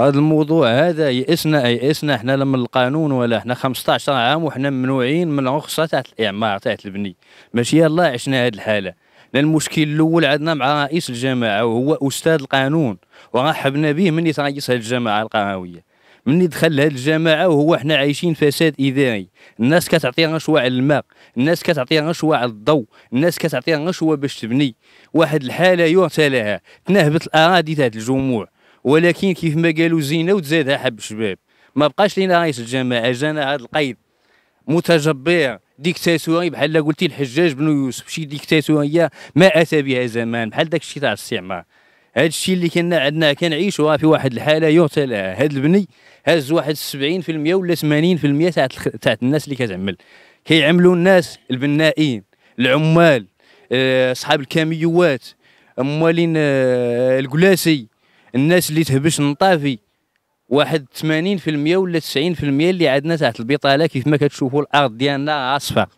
هذا الموضوع هذا يئسنا يئسنا حنا لا من القانون ولا حنا 15 عام وحنا ممنوعين من الرخصه تاعت الاعمار تاعت البني ماشي الله عشنا هذه الحاله المشكل الاول عندنا مع رئيس الجماعه وهو استاذ القانون ورحبنا به من رئيس هذه الجماعه القهويه مني دخل لهاد الجماعه وهو حنا عايشين فساد اداري الناس كتعطي غشوه على الماء الناس كتعطي غشوه على الضوء الناس كتعطي غشوه باش تبني واحد الحاله يعتى لها تنهبت الاراضي تاعت الجموع ولكن كيف ما قالوا زينه وتزادها حب الشباب ما بقاش لينا رئيس الجماعه جانا هذا القيد متجبر ديكتاتوري بحال قلتي الحجاج بن يوسف شي ديكتاتوريه ما اتى بها زمان بحال داك الشيء تاع الاستعمار هذا الشيء اللي كنا عندنا كنعيشوها في واحد الحاله يعطي هذا البني هز واحد 70% ولا 80% تاع تاع الناس اللي كتعمل كيعملوا الناس البنائين العمال آه، اصحاب الكاميوات موالين الكلاسي آه، الناس اللي تهبش نطافي واحد 80% ولا 90% اللي عندنا تحت البطاله كيف ما كتشوفوا الارض ديالنا عاصفه